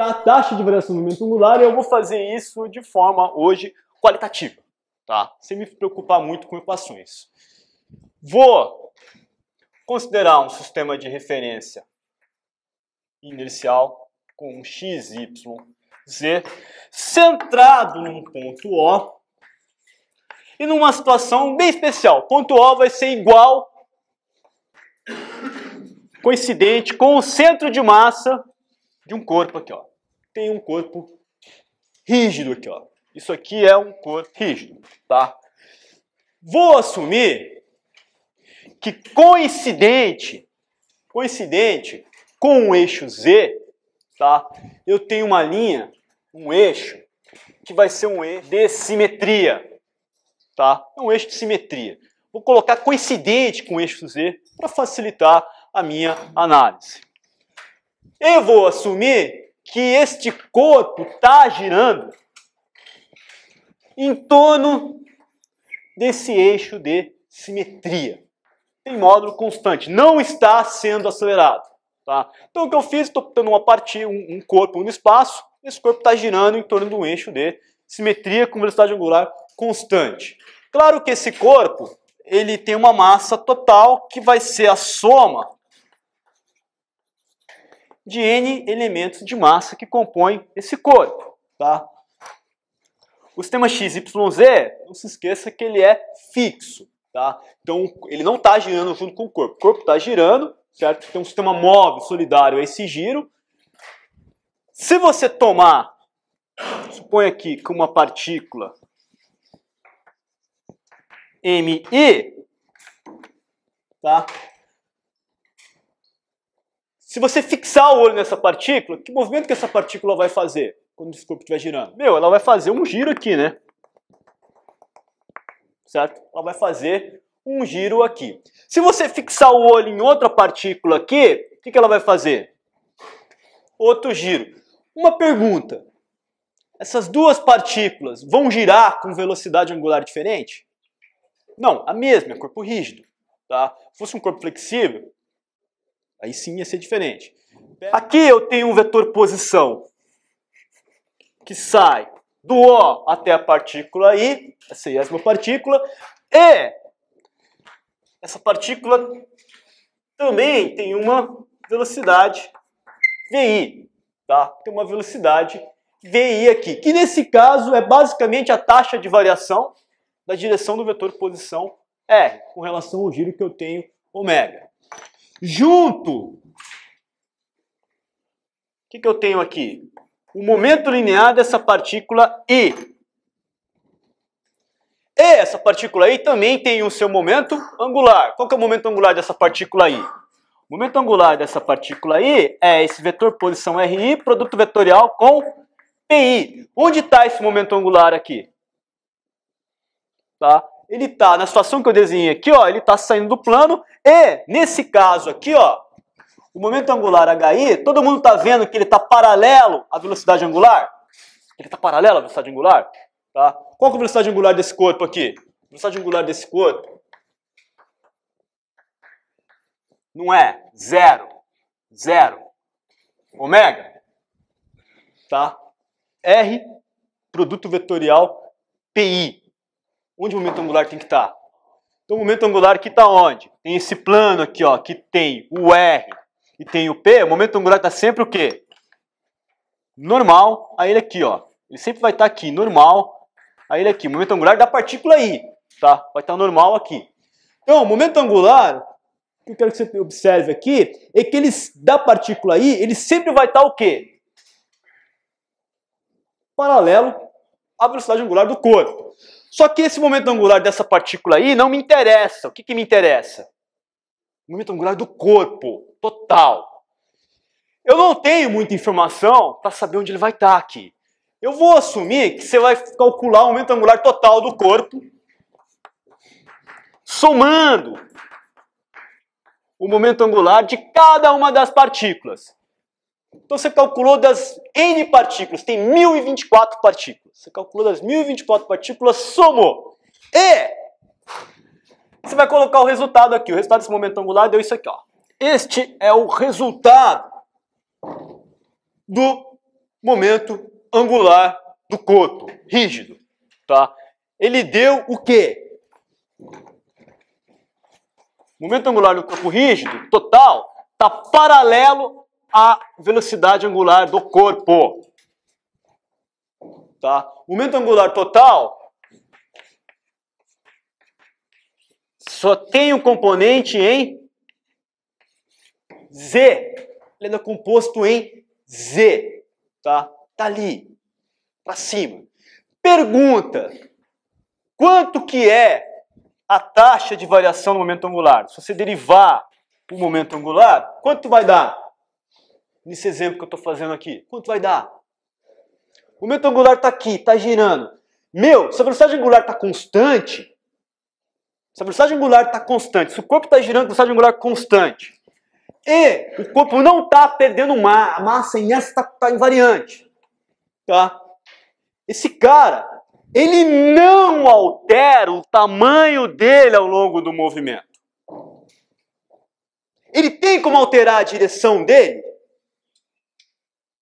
a taxa de variação do momento angular e eu vou fazer isso de forma, hoje, qualitativa, tá? Sem me preocupar muito com equações. Vou considerar um sistema de referência inercial com x, y, z, centrado num ponto O e numa situação bem especial. Ponto O vai ser igual, coincidente com o centro de massa de um corpo aqui, ó. Tem um corpo rígido aqui, ó. Isso aqui é um corpo rígido, tá? Vou assumir que coincidente, coincidente com o eixo Z, tá? Eu tenho uma linha, um eixo que vai ser um eixo de simetria, tá? É um eixo de simetria. Vou colocar coincidente com o eixo Z para facilitar a minha análise eu vou assumir que este corpo está girando em torno desse eixo de simetria. Tem módulo constante, não está sendo acelerado. Tá? Então o que eu fiz, estou botando uma partir um, um corpo no espaço, esse corpo está girando em torno de um eixo de simetria com velocidade angular constante. Claro que esse corpo ele tem uma massa total que vai ser a soma de N elementos de massa que compõem esse corpo. Tá? O sistema XYZ, não se esqueça que ele é fixo. Tá? Então ele não está girando junto com o corpo. O corpo está girando, certo? Tem um sistema móvel, solidário a esse giro. Se você tomar, suponha aqui que uma partícula MI, tá? Se você fixar o olho nessa partícula, que movimento que essa partícula vai fazer quando o corpo estiver girando? Meu, ela vai fazer um giro aqui, né? Certo? Ela vai fazer um giro aqui. Se você fixar o olho em outra partícula aqui, o que, que ela vai fazer? Outro giro. Uma pergunta. Essas duas partículas vão girar com velocidade angular diferente? Não, a mesma, é corpo rígido. Tá? Se fosse um corpo flexível, Aí sim ia ser diferente. Aqui eu tenho um vetor posição que sai do O até a partícula I, essa é uma partícula, e essa partícula também tem uma velocidade VI, tá? Tem uma velocidade VI aqui, que nesse caso é basicamente a taxa de variação da direção do vetor posição R, com relação ao giro que eu tenho ω junto. O que, que eu tenho aqui? O momento linear dessa partícula I. E essa partícula I também tem o seu momento angular. Qual que é o momento angular dessa partícula I? O momento angular dessa partícula I é esse vetor posição RI, produto vetorial com PI. Onde está esse momento angular aqui? Tá? ele está na situação que eu desenhei aqui, ó, ele está saindo do plano e, nesse caso aqui, ó, o momento angular HI, todo mundo está vendo que ele está paralelo à velocidade angular? Ele está paralelo à velocidade angular? Tá? Qual é a velocidade angular desse corpo aqui? A velocidade angular desse corpo não é zero, zero, ômega, tá? R, produto vetorial, PI, Onde o momento angular tem que estar? Tá? Então o momento angular aqui está onde? Tem esse plano aqui, ó, que tem o R e tem o P. O momento angular está sempre o quê? Normal a ele aqui, ó. Ele sempre vai estar tá aqui, normal a ele aqui. O momento angular da partícula I, tá? Vai estar tá normal aqui. Então, o momento angular, o que eu quero que você observe aqui, é que ele, da partícula I, ele sempre vai estar tá o quê? Paralelo à velocidade angular do corpo. Só que esse momento angular dessa partícula aí não me interessa. O que, que me interessa? O momento angular do corpo, total. Eu não tenho muita informação para saber onde ele vai estar tá aqui. Eu vou assumir que você vai calcular o momento angular total do corpo, somando o momento angular de cada uma das partículas. Então você calculou das n partículas, tem 1024 partículas. Você calculou das 1024 partículas, somou. E você vai colocar o resultado aqui. O resultado desse momento angular deu isso aqui. Ó. Este é o resultado do momento angular do corpo rígido. Tá? Ele deu o quê? O momento angular do corpo rígido, total, está paralelo a velocidade angular do corpo. Tá? Momento angular total só tem o um componente em Z. Ele é composto em Z. Tá, tá ali, para cima. Pergunta: quanto que é a taxa de variação do momento angular? Se você derivar o momento angular, quanto vai dar? nesse exemplo que eu estou fazendo aqui? Quanto vai dar? O momento angular está aqui, está girando. Meu, se a velocidade angular está constante, se a velocidade angular está constante, se o corpo está girando com velocidade angular constante, e o corpo não está perdendo ma massa, a inércia está tá invariante, tá? Esse cara, ele não altera o tamanho dele ao longo do movimento. Ele tem como alterar a direção dele?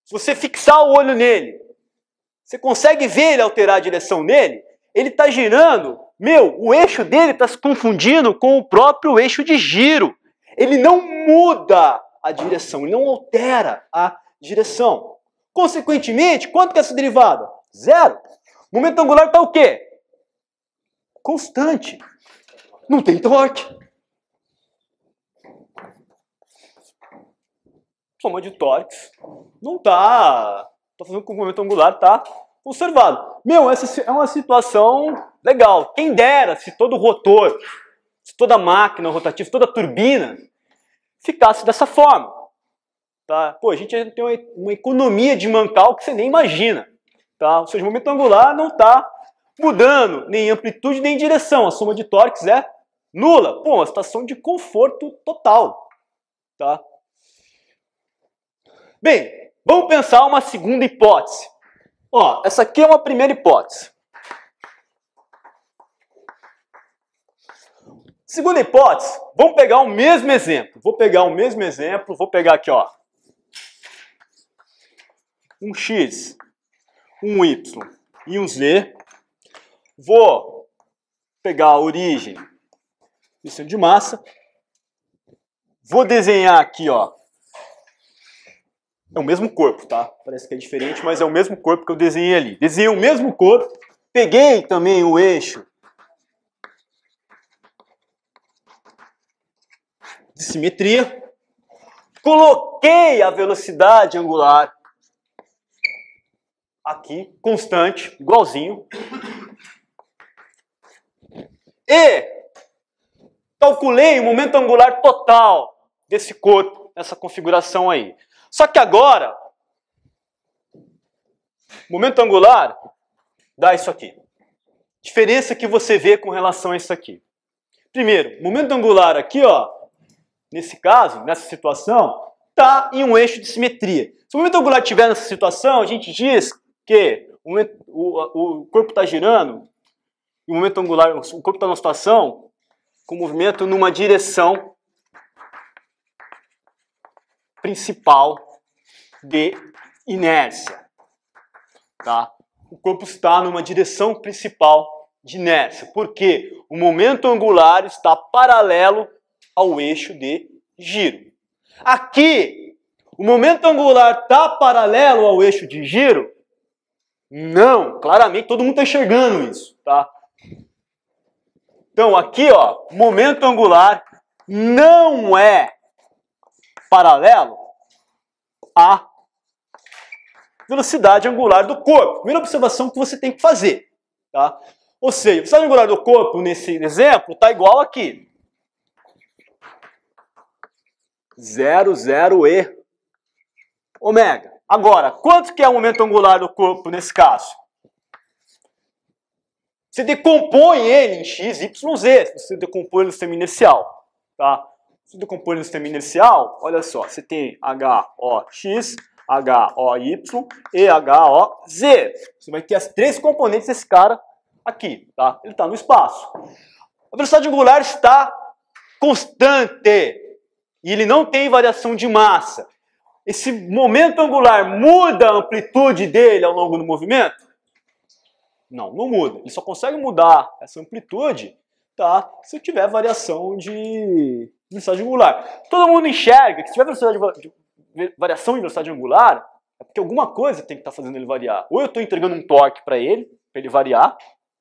Se você fixar o olho nele, você consegue ver ele alterar a direção nele? Ele está girando. Meu, o eixo dele está se confundindo com o próprio eixo de giro. Ele não muda a direção, ele não altera a direção. Consequentemente, quanto que é essa derivada? Zero. Momento angular está o quê? Constante. Não tem torque. soma de torques não está, tá fazendo com o momento angular tá conservado. Meu, essa é uma situação legal. Quem dera se todo rotor, se toda máquina rotativa, se toda turbina ficasse dessa forma. Tá? Pô, a gente tem uma, uma economia de mancal que você nem imagina. Tá? Ou seja, o momento angular não está mudando nem amplitude nem direção. A soma de torques é nula. Pô, uma situação de conforto total. Tá? Bem, vamos pensar uma segunda hipótese. Ó, essa aqui é uma primeira hipótese. Segunda hipótese, vamos pegar o mesmo exemplo. Vou pegar o mesmo exemplo, vou pegar aqui, ó. Um x, um y e um z. Vou pegar a origem do centro de massa. Vou desenhar aqui, ó, é o mesmo corpo, tá? Parece que é diferente, mas é o mesmo corpo que eu desenhei ali. Desenhei o mesmo corpo, peguei também o eixo de simetria, coloquei a velocidade angular aqui, constante, igualzinho, e calculei o momento angular total desse corpo, nessa configuração aí. Só que agora, momento angular dá isso aqui. Diferença que você vê com relação a isso aqui. Primeiro, momento angular aqui, ó, nesse caso, nessa situação, está em um eixo de simetria. Se o momento angular estiver nessa situação, a gente diz que o, o, o corpo está girando, e o momento angular, o corpo está numa situação com movimento numa direção principal de inércia. Tá? O corpo está numa direção principal de inércia, porque o momento angular está paralelo ao eixo de giro. Aqui, o momento angular está paralelo ao eixo de giro? Não, claramente todo mundo está enxergando isso, tá? Então aqui, ó, momento angular não é paralelo a velocidade angular do corpo. Primeira observação que você tem que fazer. Tá? Ou seja, a velocidade angular do corpo, nesse exemplo, está igual aqui. 0, 0 e ômega. Agora, quanto que é o momento angular do corpo nesse caso? Você decompõe ele em x, y, z. Você decompõe ele no sistema inercial. Tá? Você decompõe ele no sistema inercial, olha só, você tem h, o, x, H-O-Y e H-O-Z. Você vai ter as três componentes desse cara aqui, tá? Ele está no espaço. A velocidade angular está constante e ele não tem variação de massa. Esse momento angular muda a amplitude dele ao longo do movimento? Não, não muda. Ele só consegue mudar essa amplitude tá? Se eu tiver variação de velocidade angular. Todo mundo enxerga que se tiver velocidade variação em velocidade angular, é porque alguma coisa tem que estar tá fazendo ele variar. Ou eu estou entregando um torque para ele, para ele variar,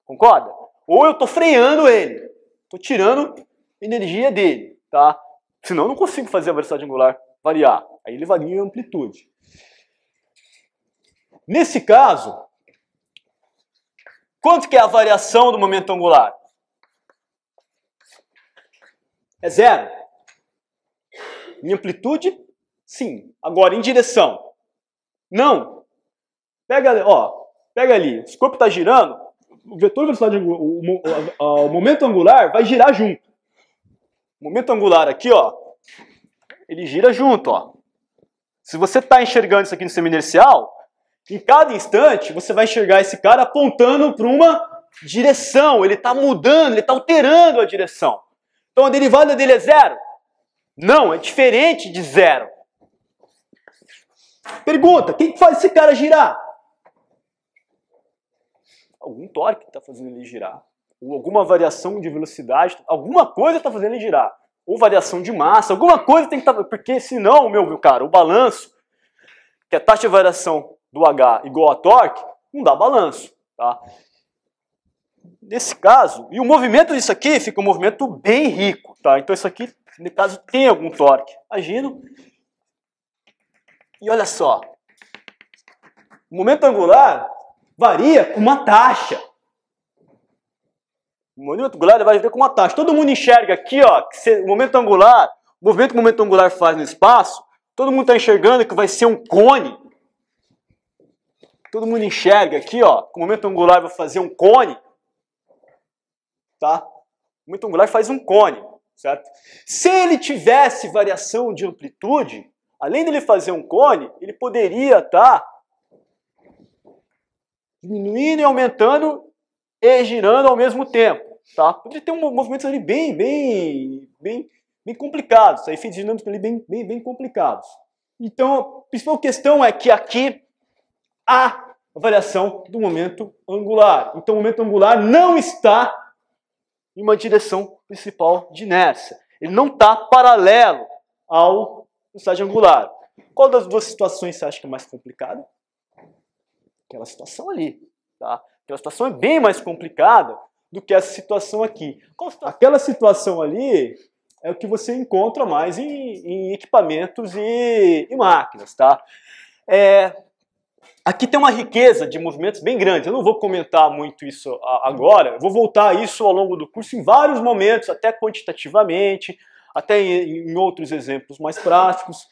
concorda? Ou eu estou freando ele, estou tirando energia dele, tá? Senão eu não consigo fazer a velocidade angular variar. Aí ele varia em amplitude. Nesse caso, quanto que é a variação do momento angular? É zero. Em amplitude, Sim. Agora, em direção. Não. Pega, ó, pega ali. O corpo está girando, o vetor velocidade o, o, o, momento angular vai girar junto. O momento angular aqui, ó, ele gira junto, ó. Se você está enxergando isso aqui no sistema inercial, em cada instante você vai enxergar esse cara apontando para uma direção. Ele está mudando, ele está alterando a direção. Então a derivada dele é zero? Não, é diferente de zero. Pergunta: quem que faz esse cara girar? Algum torque está fazendo ele girar. Ou alguma variação de velocidade, alguma coisa está fazendo ele girar. Ou variação de massa, alguma coisa tem que estar. Tá, porque senão, meu, meu cara, o balanço, que a taxa de variação do H igual a torque, não dá balanço. Tá? Nesse caso, e o movimento disso aqui fica um movimento bem rico. Tá? Então isso aqui, no caso, tem algum torque agindo. E olha só, o momento angular varia com uma taxa. O momento angular vai ver com uma taxa. Todo mundo enxerga aqui, ó, que o momento angular, o movimento que o momento angular faz no espaço, todo mundo está enxergando que vai ser um cone. Todo mundo enxerga aqui, ó, que o momento angular vai fazer um cone. Tá? O momento angular faz um cone, certo? Se ele tivesse variação de amplitude, além dele fazer um cone, ele poderia estar tá diminuindo e aumentando e girando ao mesmo tempo, tá? Poderia ter um movimento ali bem, bem, bem, bem complicados, sair dinâmica ali bem, bem, bem complicados. Então, a principal questão é que aqui há variação do momento angular. Então, o momento angular não está em uma direção principal de inércia. Ele não está paralelo ao velocidade angular. Qual das duas situações você acha que é mais complicada? Aquela situação ali. Tá? Aquela situação é bem mais complicada do que essa situação aqui. Aquela situação ali é o que você encontra mais em, em equipamentos e, e, máquinas. Tá? É, aqui tem uma riqueza de movimentos bem grande. Eu não vou comentar muito isso agora. Eu vou voltar a isso ao longo do curso em vários momentos, até quantitativamente, até em outros exemplos mais práticos.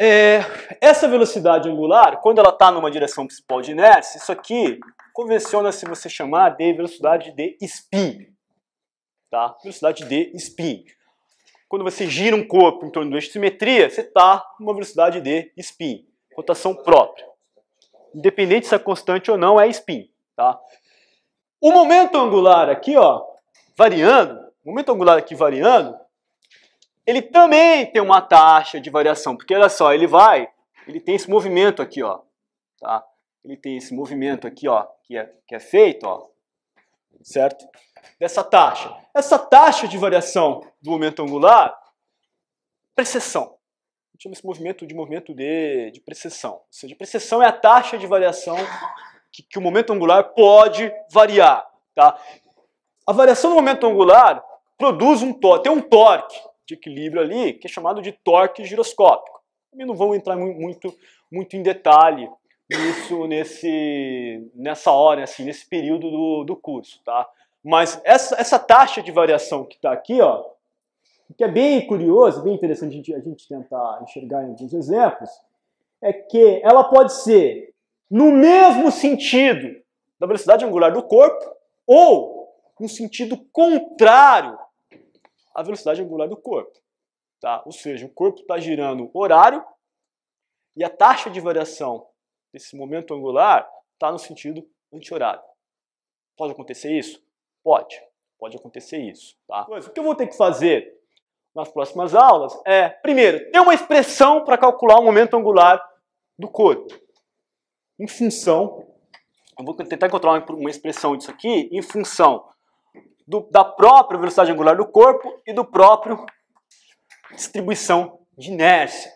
É, essa velocidade angular, quando ela está numa direção principal de inércia, isso aqui convenciona-se você chamar de velocidade de spin. Tá? Velocidade de spin. Quando você gira um corpo em torno do eixo de simetria, você está numa velocidade de spin, rotação própria. Independente se é constante ou não, é spin. Tá? O momento angular aqui, ó, variando, o momento angular aqui variando, ele também tem uma taxa de variação, porque olha só, ele vai, ele tem esse movimento aqui, ó, tá? Ele tem esse movimento aqui, ó, que é, que é feito, ó, certo? Dessa taxa. Essa taxa de variação do momento angular, precessão. Chama esse movimento de movimento de, de precessão. Ou seja, precessão é a taxa de variação que, que o momento angular pode variar, tá? A variação do momento angular produz um torque, tem um torque, de equilíbrio ali, que é chamado de torque giroscópico. E não vamos entrar muito, muito em detalhe nisso nesse, nessa hora, assim, nesse período do, do curso. Tá? Mas essa, essa taxa de variação que está aqui, ó, que é bem curioso, bem interessante a gente, a gente tentar enxergar em alguns exemplos, é que ela pode ser no mesmo sentido da velocidade angular do corpo ou no sentido contrário a velocidade angular do corpo. Tá? Ou seja, o corpo está girando horário e a taxa de variação desse momento angular está no sentido anti-horário. Pode acontecer isso? Pode. Pode acontecer isso. Tá? Mas o que eu vou ter que fazer nas próximas aulas é, primeiro, ter uma expressão para calcular o momento angular do corpo. Em função, eu vou tentar encontrar uma expressão disso aqui, em função do, da própria velocidade angular do corpo e do próprio distribuição de inércia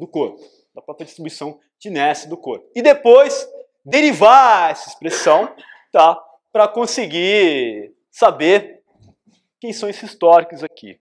do corpo, da própria distribuição de inércia do corpo. E depois derivar essa expressão, tá, para conseguir saber quem são esses torques aqui.